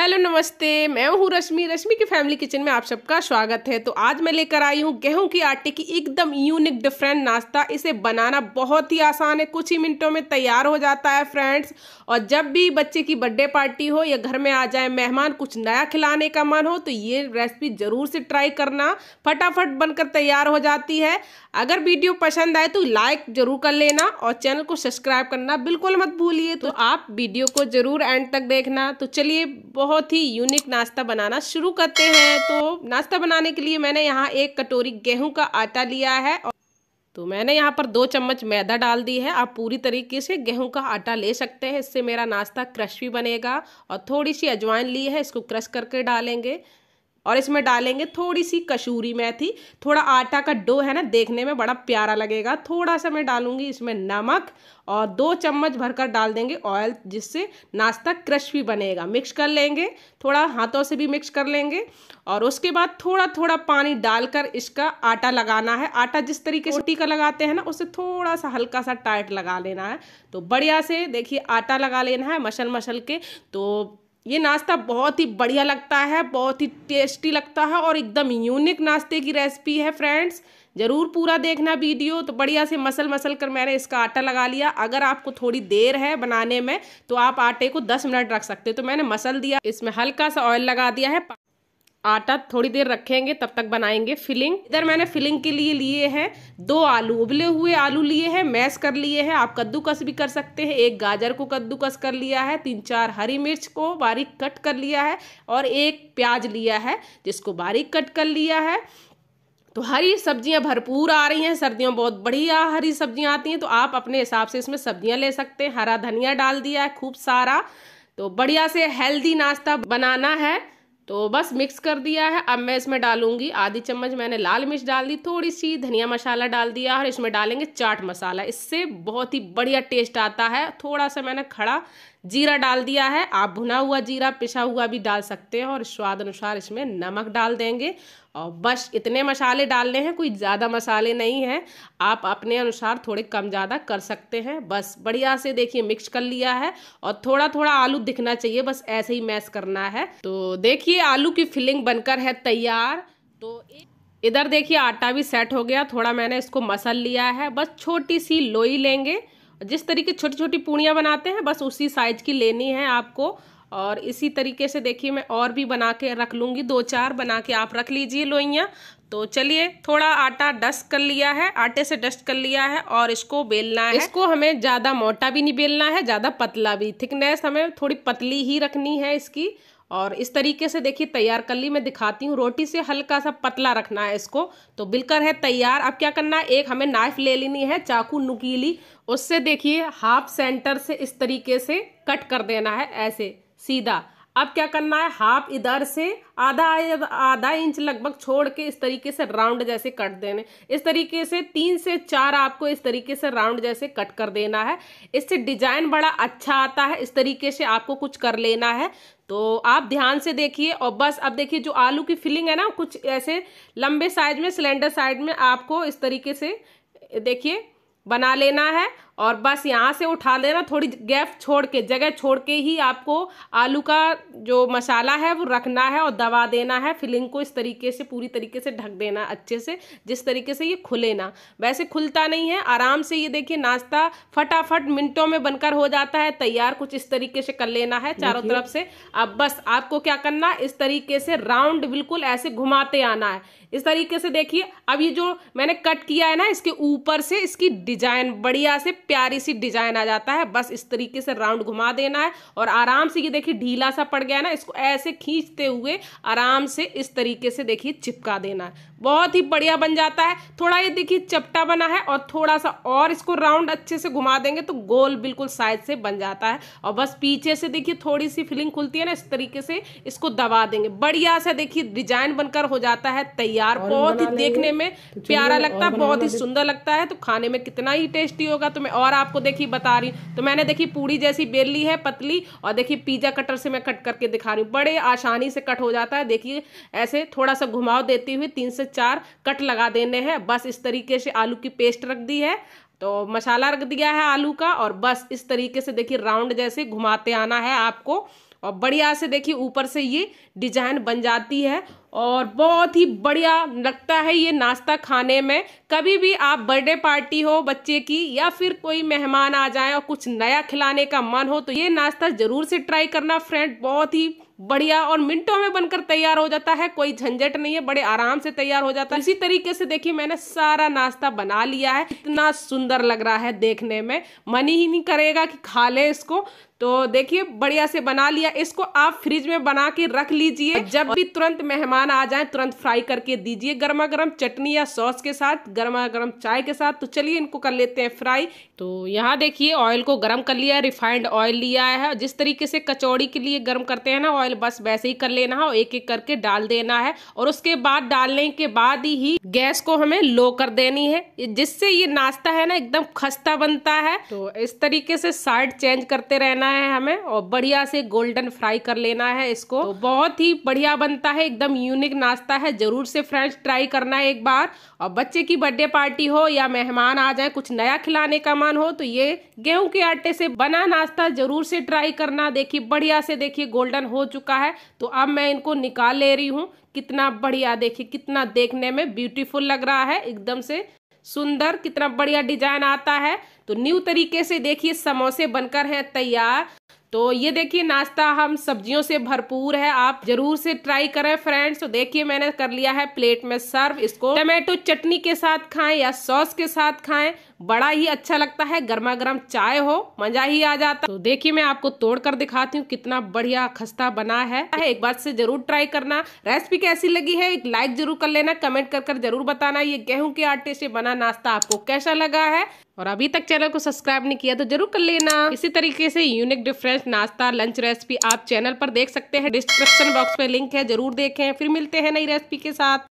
hello नमस्ते मैं हूँ रश्मि रश्मि की फैमिली किचन में आप सबका स्वागत है तो आज मैं लेकर आई हूँ गेहूं की आटे की एकदम यूनिक डिफरेंट नाश्ता इसे बनाना बहुत ही आसान है कुछ ही मिनटों में तैयार हो जाता है फ्रेंड्स और जब भी बच्चे की बर्थडे पार्टी हो या घर में आ जाए मेहमान कुछ नया खिलाने का मन हो तो ये रेसिपी ज़रूर से ट्राई करना फटाफट बनकर तैयार हो जाती है अगर वीडियो पसंद आए तो लाइक जरूर कर लेना और चैनल को सब्सक्राइब करना बिल्कुल मत भूलिए तो आप वीडियो को जरूर एंड तक देखना तो चलिए बहुत बहुत ही यूनिक नाश्ता बनाना शुरू करते हैं तो नाश्ता बनाने के लिए मैंने यहाँ एक कटोरी गेहूं का आटा लिया है और तो मैंने यहाँ पर दो चम्मच मैदा डाल दी है आप पूरी तरीके से गेहूं का आटा ले सकते हैं इससे मेरा नाश्ता क्रश भी बनेगा और थोड़ी सी अजवाइन ली है इसको क्रश करके डालेंगे और इसमें डालेंगे थोड़ी सी कसूरी मेथी थोड़ा आटा का डो है ना देखने में बड़ा प्यारा लगेगा थोड़ा सा मैं डालूंगी इसमें नमक और दो चम्मच भरकर डाल देंगे ऑयल जिससे नाश्ता क्रस्पी बनेगा मिक्स कर लेंगे थोड़ा हाथों से भी मिक्स कर लेंगे और उसके बाद थोड़ा थोड़ा पानी डालकर इसका आटा लगाना है आटा जिस तरीके से रोटी का लगाते हैं ना उसे थोड़ा सा हल्का सा टाइट लगा लेना है तो बढ़िया से देखिए आटा लगा लेना है मसल मसल के तो ये नाश्ता बहुत ही बढ़िया लगता है बहुत ही टेस्टी लगता है और एकदम यूनिक नाश्ते की रेसिपी है फ्रेंड्स ज़रूर पूरा देखना वीडियो तो बढ़िया से मसल मसल कर मैंने इसका आटा लगा लिया अगर आपको थोड़ी देर है बनाने में तो आप आटे को 10 मिनट रख सकते हो तो मैंने मसल दिया इसमें हल्का सा ऑयल लगा दिया है आटा थोड़ी देर रखेंगे तब तक बनाएंगे फिलिंग इधर मैंने फिलिंग के लिए लिए हैं दो आलू उबले हुए आलू लिए हैं मैश कर लिए हैं आप कद्दूकस भी कर सकते हैं एक गाजर को कद्दूकस कर लिया है तीन चार हरी मिर्च को बारीक कट कर लिया है और एक प्याज लिया है जिसको बारीक कट कर लिया है तो हरी सब्जियां भरपूर आ रही हैं सर्दियों बहुत बढ़िया हरी सब्जियां आती हैं तो आप अपने हिसाब से इसमें सब्जियां ले सकते हैं हरा धनिया डाल दिया है खूब सारा तो बढ़िया से हेल्दी नाश्ता बनाना है तो बस मिक्स कर दिया है अब मैं इसमें डालूंगी आधी चम्मच मैंने लाल मिर्च डाल दी थोड़ी सी धनिया मसाला डाल दिया और इसमें डालेंगे चाट मसाला इससे बहुत ही बढ़िया टेस्ट आता है थोड़ा सा मैंने खड़ा जीरा डाल दिया है आप भुना हुआ जीरा पिसा हुआ भी डाल सकते हैं और स्वाद अनुसार इसमें नमक डाल देंगे और बस इतने मसाले डालने हैं कोई ज़्यादा मसाले नहीं हैं आप अपने अनुसार थोड़े कम ज़्यादा कर सकते हैं बस बढ़िया से देखिए मिक्स कर लिया है और थोड़ा थोड़ा आलू दिखना चाहिए बस ऐसे ही मैश करना है तो देखिए आलू की फिलिंग बनकर है तैयार तो एक इधर देखिए आटा भी सेट हो गया थोड़ा मैंने इसको मसल लिया है बस छोटी सी लोई लेंगे जिस तरीके छोटी छोटी पूड़ियाँ बनाते हैं बस उसी साइज की लेनी है आपको और इसी तरीके से देखिए मैं और भी बना के रख लूँगी दो चार बना के आप रख लीजिए लोइयाँ तो चलिए थोड़ा आटा डस्ट कर लिया है आटे से डस्ट कर लिया है और इसको बेलना है इसको हमें ज़्यादा मोटा भी नहीं बेलना है ज़्यादा पतला भी थिकनेस हमें थोड़ी पतली ही रखनी है इसकी और इस तरीके से देखिए तैयार कर ली मैं दिखाती हूँ रोटी से हल्का सा पतला रखना है इसको तो बिल्कुल है तैयार अब क्या करना है एक हमें नाइफ ले लेनी है चाकू नुकीली उससे देखिए हाफ सेंटर से इस तरीके से कट कर देना है ऐसे सीधा अब क्या करना है हाफ इधर से आधा आधा इंच लगभग छोड़ के इस तरीके से राउंड जैसे कट देने इस तरीके से तीन से चार आपको इस तरीके से राउंड जैसे कट कर देना है इससे डिजाइन बड़ा अच्छा आता है इस तरीके से आपको कुछ कर लेना है तो आप ध्यान से देखिए और बस अब देखिए जो आलू की फिलिंग है ना कुछ ऐसे लंबे साइज में सिलेंडर साइड में आपको इस तरीके से देखिए बना लेना है और बस यहाँ से उठा लेना थोड़ी गैप छोड़ के जगह छोड़ के ही आपको आलू का जो मसाला है वो रखना है और दबा देना है फिलिंग को इस तरीके से पूरी तरीके से ढक देना अच्छे से जिस तरीके से ये खुले ना वैसे खुलता नहीं है आराम से ये देखिए नाश्ता फटाफट मिनटों में बनकर हो जाता है तैयार कुछ इस तरीके से कर लेना है चारों तरफ से अब बस आपको क्या करना इस तरीके से राउंड बिल्कुल ऐसे घुमाते आना है इस तरीके से देखिए अब ये जो मैंने कट किया है ना इसके ऊपर से इसकी डिजाइन बढ़िया से प्यारी सी डिजाइन आ जाता है बस इस तरीके से राउंड घुमा देना है और आराम से ये देखिए ढीला सा पड़ गया ना इसको ऐसे खींचते हुए आराम से इस तरीके से देखिए चिपका देना है बहुत ही बढ़िया बन जाता है थोड़ा ये देखिए चपटा बना है और थोड़ा सा और इसको राउंड अच्छे से घुमा देंगे तो गोल बिल्कुल साइज से बन जाता है और बस पीछे से देखिए थोड़ी सी फिलिंग खुलती है ना इस तरीके से इसको दबा देंगे बढ़िया से देखिए डिजाइन बनकर हो जाता है तैयार बहुत ही देखने में तो प्यारा लगता है बहुत ही सुंदर लगता है तो खाने में कितना इतना ही टेस्टी होगा तो मैं और आपको देखिए बता रही हूँ तो मैंने देखी पूड़ी जैसी बेल ली है पतली और देखिए पिज्ज़ा कटर से मैं कट करके दिखा रही हूँ बड़े आसानी से कट हो जाता है देखिए ऐसे थोड़ा सा घुमाव देती हुई तीन से चार कट लगा देने हैं बस इस तरीके से आलू की पेस्ट रख दी है तो मसाला रख दिया है आलू का और बस इस तरीके से देखिए राउंड जैसे घुमाते आना है आपको और बढ़िया से देखिए ऊपर से ये डिजाइन बन जाती है और बहुत ही बढ़िया लगता है ये नाश्ता खाने में कभी भी आप बर्थडे पार्टी हो बच्चे की या फिर कोई मेहमान आ जाए और कुछ नया खिलाने का मन हो तो ये नाश्ता ज़रूर से ट्राई करना फ्रेंड बहुत ही बढ़िया और मिनटों में बनकर तैयार हो जाता है कोई झंझट नहीं है बड़े आराम से तैयार हो जाता है इसी तरीके से देखिए मैंने सारा नाश्ता बना लिया है इतना सुंदर लग रहा है देखने में मन ही नहीं करेगा कि खा ले इसको तो देखिए बढ़िया से बना लिया इसको आप फ्रिज में बना के रख लीजिए जब भी तुरंत मेहमान आ जाए तुरंत फ्राई करके दीजिए गर्मा गर्म चटनी या सॉस के साथ गर्मा गर्म चाय के साथ तो चलिए इनको कर लेते हैं फ्राई तो यहाँ देखिए ऑयल को गर्म कर लिया है रिफाइंड ऑयल लिया है जिस तरीके से कचौड़ी के लिए गर्म करते हैं ना ऑयल पहले बस वैसे ही कर लेना है और एक एक करके डाल देना है और उसके बाद डालने के बाद ही गैस को हमें लो कर देनी है जिससे ये नाश्ता है ना एकदम खस्ता बनता है तो इस तरीके से साइड चेंज करते रहना है हमें और बढ़िया से गोल्डन फ्राई कर लेना है इसको तो बहुत ही बढ़िया बनता है एकदम यूनिक नाश्ता है जरूर से फ्रेंड्स ट्राई करना एक बार और बच्चे की बर्थडे पार्टी हो या मेहमान आ जाए कुछ नया खिलाने का मन हो तो ये गेहूं के आटे से बना नाश्ता जरूर से ट्राई करना देखिए बढ़िया से देखिए गोल्डन हो चुका चुका है तो अब मैं इनको निकाल ले रही हूँ कितना बढ़िया देखिए कितना देखने में ब्यूटीफुल लग रहा है एकदम से सुंदर कितना बढ़िया डिजाइन आता है तो न्यू तरीके से देखिए समोसे बनकर हैं तैयार तो ये देखिए नाश्ता हम सब्जियों से भरपूर है आप जरूर से ट्राई करें फ्रेंड्स तो देखिए मैंने कर लिया है प्लेट में सर्व इसको टमेटो चटनी के साथ खाएं या सॉस के साथ खाएं बड़ा ही अच्छा लगता है गर्मा गर्म चाय हो मजा ही आ जाता तो देखिए मैं आपको तोड़ कर दिखाती हूँ कितना बढ़िया खस्ता बना है एक बार से जरूर ट्राई करना रेसिपी कैसी लगी है एक लाइक जरूर कर लेना कमेंट कर कर जरूर बताना ये गेहूं के आटे से बना नाश्ता आपको कैसा लगा है और अभी तक चैनल को सब्सक्राइब नहीं किया तो जरूर कर लेना इसी तरीके से यूनिक डिफरेंट नाश्ता लंच रेसिपी आप चैनल पर देख सकते हैं डिस्क्रिप्शन बॉक्स में लिंक है जरूर देखें फिर मिलते हैं नई रेसिपी के साथ